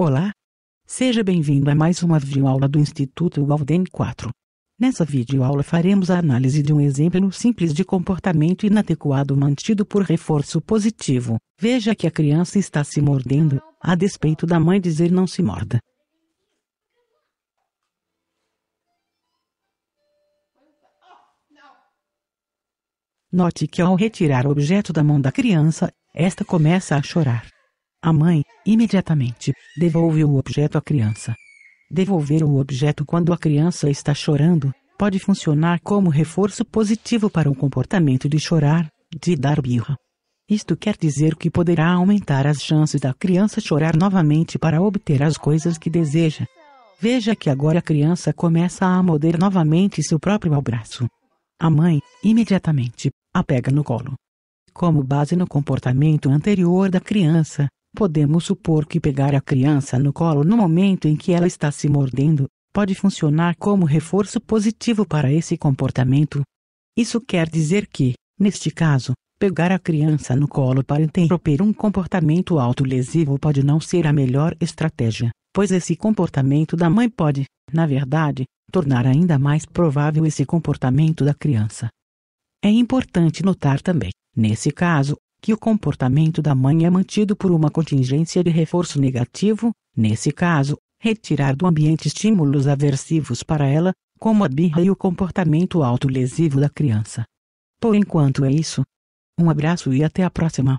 Olá! Seja bem-vindo a mais uma videoaula do Instituto Walden 4. Nessa videoaula faremos a análise de um exemplo simples de comportamento inadequado mantido por reforço positivo. Veja que a criança está se mordendo, a despeito da mãe dizer não se morda. Note que ao retirar o objeto da mão da criança, esta começa a chorar. A mãe, imediatamente, devolve o objeto à criança. Devolver o objeto quando a criança está chorando pode funcionar como reforço positivo para o comportamento de chorar, de dar birra. Isto quer dizer que poderá aumentar as chances da criança chorar novamente para obter as coisas que deseja. Veja que agora a criança começa a morder novamente seu próprio abraço. A mãe, imediatamente, a pega no colo. Como base no comportamento anterior da criança, Podemos supor que pegar a criança no colo no momento em que ela está se mordendo, pode funcionar como reforço positivo para esse comportamento. Isso quer dizer que, neste caso, pegar a criança no colo para interromper um comportamento autolesivo pode não ser a melhor estratégia, pois esse comportamento da mãe pode, na verdade, tornar ainda mais provável esse comportamento da criança. É importante notar também, nesse caso, que o comportamento da mãe é mantido por uma contingência de reforço negativo, nesse caso, retirar do ambiente estímulos aversivos para ela, como a birra e o comportamento autolesivo da criança. Por enquanto é isso. Um abraço e até a próxima.